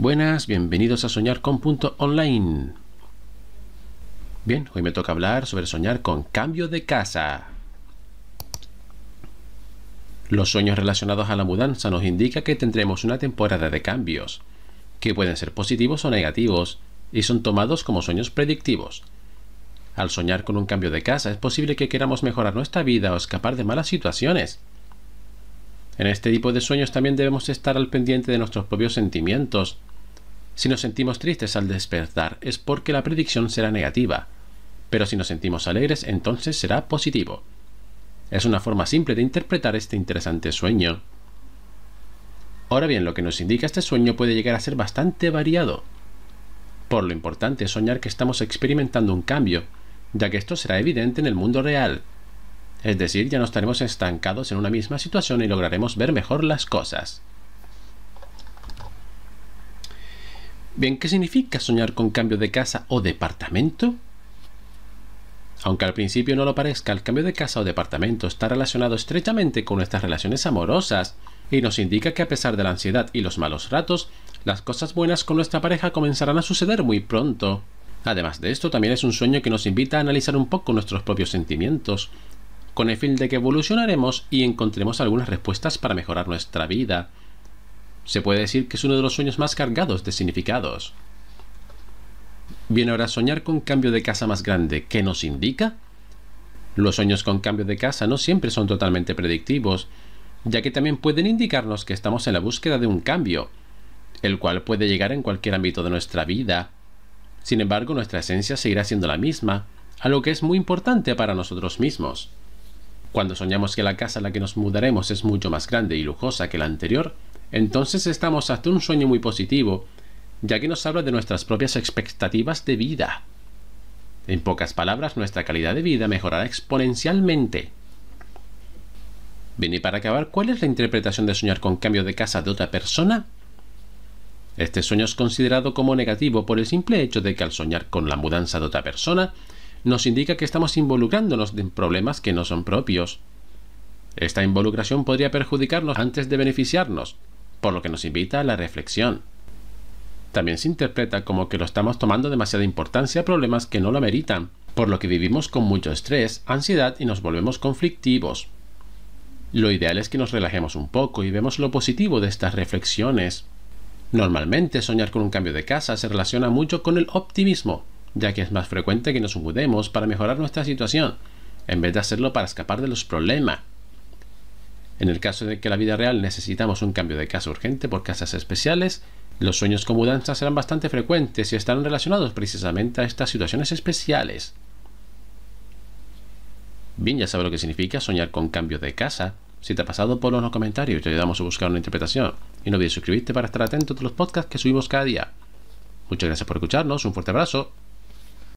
Buenas, bienvenidos a Soñar con Punto Online. Bien, hoy me toca hablar sobre soñar con cambio de casa. Los sueños relacionados a la mudanza nos indica que tendremos una temporada de cambios, que pueden ser positivos o negativos, y son tomados como sueños predictivos. Al soñar con un cambio de casa es posible que queramos mejorar nuestra vida o escapar de malas situaciones. En este tipo de sueños también debemos estar al pendiente de nuestros propios sentimientos si nos sentimos tristes al despertar es porque la predicción será negativa, pero si nos sentimos alegres entonces será positivo. Es una forma simple de interpretar este interesante sueño. Ahora bien, lo que nos indica este sueño puede llegar a ser bastante variado. Por lo importante es soñar que estamos experimentando un cambio, ya que esto será evidente en el mundo real. Es decir, ya no estaremos estancados en una misma situación y lograremos ver mejor las cosas. Bien, ¿qué significa soñar con cambio de casa o departamento? Aunque al principio no lo parezca, el cambio de casa o departamento está relacionado estrechamente con nuestras relaciones amorosas y nos indica que a pesar de la ansiedad y los malos ratos, las cosas buenas con nuestra pareja comenzarán a suceder muy pronto. Además de esto, también es un sueño que nos invita a analizar un poco nuestros propios sentimientos, con el fin de que evolucionaremos y encontremos algunas respuestas para mejorar nuestra vida. Se puede decir que es uno de los sueños más cargados de significados. Bien, ahora soñar con cambio de casa más grande, ¿qué nos indica? Los sueños con cambio de casa no siempre son totalmente predictivos, ya que también pueden indicarnos que estamos en la búsqueda de un cambio, el cual puede llegar en cualquier ámbito de nuestra vida. Sin embargo, nuestra esencia seguirá siendo la misma, algo que es muy importante para nosotros mismos. Cuando soñamos que la casa a la que nos mudaremos es mucho más grande y lujosa que la anterior, entonces estamos ante un sueño muy positivo, ya que nos habla de nuestras propias expectativas de vida. En pocas palabras, nuestra calidad de vida mejorará exponencialmente. Bien, y para acabar, ¿cuál es la interpretación de soñar con cambio de casa de otra persona? Este sueño es considerado como negativo por el simple hecho de que al soñar con la mudanza de otra persona, nos indica que estamos involucrándonos en problemas que no son propios. Esta involucración podría perjudicarnos antes de beneficiarnos, por lo que nos invita a la reflexión. También se interpreta como que lo estamos tomando demasiada importancia a problemas que no lo meritan, por lo que vivimos con mucho estrés, ansiedad y nos volvemos conflictivos. Lo ideal es que nos relajemos un poco y vemos lo positivo de estas reflexiones. Normalmente soñar con un cambio de casa se relaciona mucho con el optimismo, ya que es más frecuente que nos mudemos para mejorar nuestra situación, en vez de hacerlo para escapar de los problemas. En el caso de que la vida real necesitamos un cambio de casa urgente por casas especiales, los sueños con mudanza serán bastante frecuentes y estarán relacionados precisamente a estas situaciones especiales. Bien, ya sabes lo que significa soñar con cambio de casa. Si te ha pasado, ponlo en los comentarios y te ayudamos a buscar una interpretación. Y no olvides suscribirte para estar atento a los podcasts que subimos cada día. Muchas gracias por escucharnos, un fuerte abrazo